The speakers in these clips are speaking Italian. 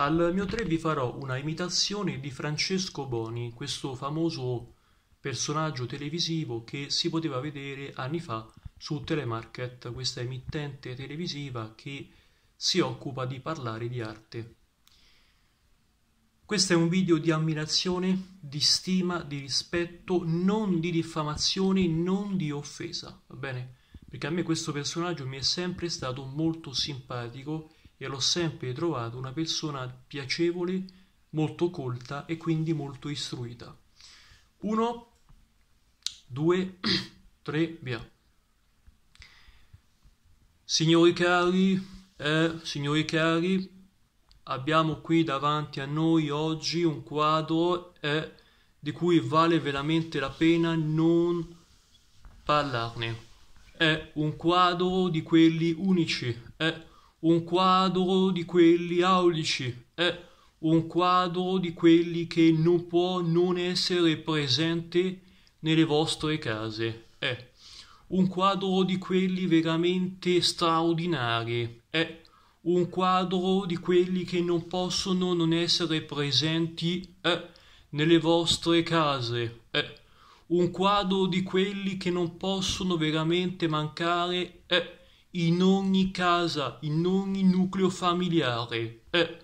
Al mio 3 vi farò una imitazione di Francesco Boni, questo famoso personaggio televisivo che si poteva vedere anni fa su Telemarket, questa emittente televisiva che si occupa di parlare di arte. Questo è un video di ammirazione, di stima, di rispetto, non di diffamazione, non di offesa, va bene? Perché a me questo personaggio mi è sempre stato molto simpatico e l'ho sempre trovato una persona piacevole, molto colta e quindi molto istruita. 1, 2, 3, via. Signori cari, eh, signori cari, abbiamo qui davanti a noi oggi un quadro eh, di cui vale veramente la pena non parlarne. È un quadro di quelli unici, eh, un quadro di quelli aulici, è un quadro di quelli che non può non essere presente nelle vostre case, è un quadro di quelli veramente straordinari, è un quadro di quelli che non possono non essere presenti è, nelle vostre case, è un quadro di quelli che non possono veramente mancare è, in ogni casa, in ogni nucleo familiare. È eh,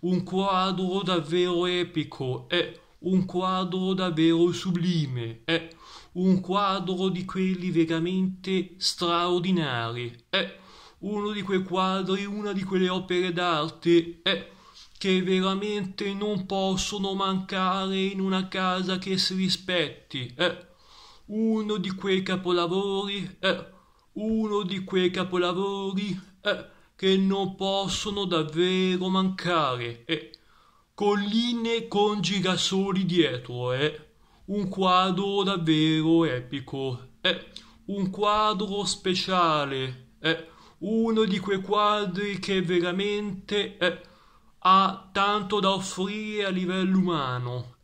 un quadro davvero epico, è eh, un quadro davvero sublime, è eh, un quadro di quelli veramente straordinari, è uno di quei quadri, una di quelle opere d'arte, è che veramente non possono mancare in una casa che si rispetti, è uno di quei capolavori, è uno di quei capolavori eh, che non possono davvero mancare. Eh. Colline con girasoli dietro, eh. un quadro davvero epico, eh. un quadro speciale, eh. uno di quei quadri che veramente eh, ha tanto da offrire a livello umano,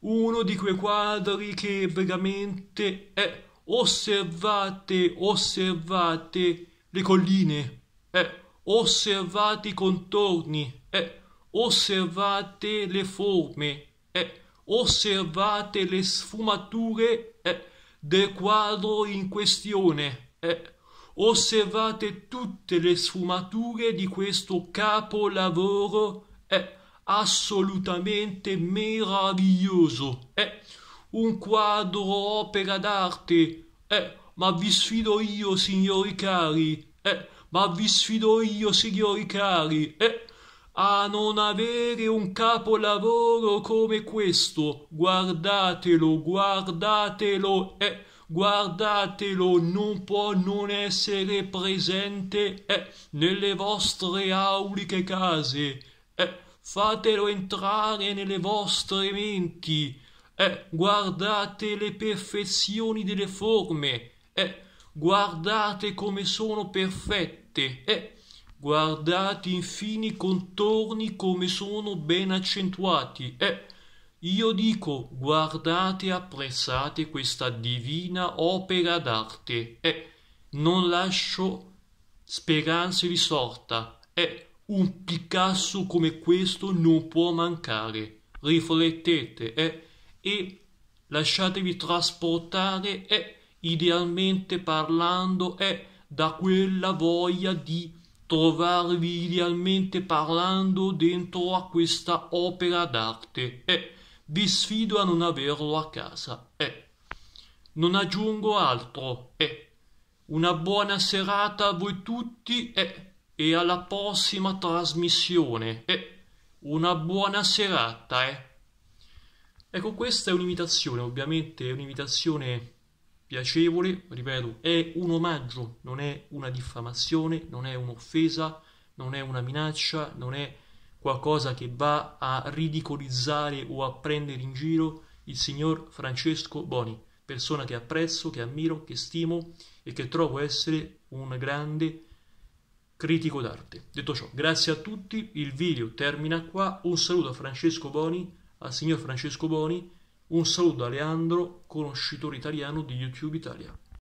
uno di quei quadri che veramente è osservate osservate le colline eh, osservate i contorni eh, osservate le forme eh, osservate le sfumature eh, del quadro in questione eh, osservate tutte le sfumature di questo capolavoro eh, assolutamente meraviglioso un quadro opera d'arte. Eh, ma vi sfido io, signori cari. Eh, ma vi sfido io, signori cari. Eh, a non avere un capolavoro come questo. Guardatelo, guardatelo. Eh, guardatelo, non può non essere presente eh, nelle vostre auliche case. Eh, fatelo entrare nelle vostre menti eh, guardate le perfezioni delle forme, eh, guardate come sono perfette, eh, guardate infine i contorni come sono ben accentuati, eh. Io dico, guardate e apprezzate questa divina opera d'arte, eh. Non lascio speranze di sorta, eh. Un Picasso come questo non può mancare. Riflettete, eh e lasciatevi trasportare è idealmente parlando è da quella voglia di trovarvi idealmente parlando dentro a questa opera d'arte e vi sfido a non averlo a casa e non aggiungo altro e una buona serata a voi tutti e, e alla prossima trasmissione e una buona serata eh Ecco, questa è un'imitazione, ovviamente è un'imitazione piacevole, ripeto, è un omaggio, non è una diffamazione, non è un'offesa, non è una minaccia, non è qualcosa che va a ridicolizzare o a prendere in giro il signor Francesco Boni, persona che apprezzo, che ammiro, che stimo e che trovo essere un grande critico d'arte. Detto ciò, grazie a tutti, il video termina qua, un saluto a Francesco Boni al signor Francesco Boni, un saluto da Leandro, conoscitore italiano di YouTube Italia.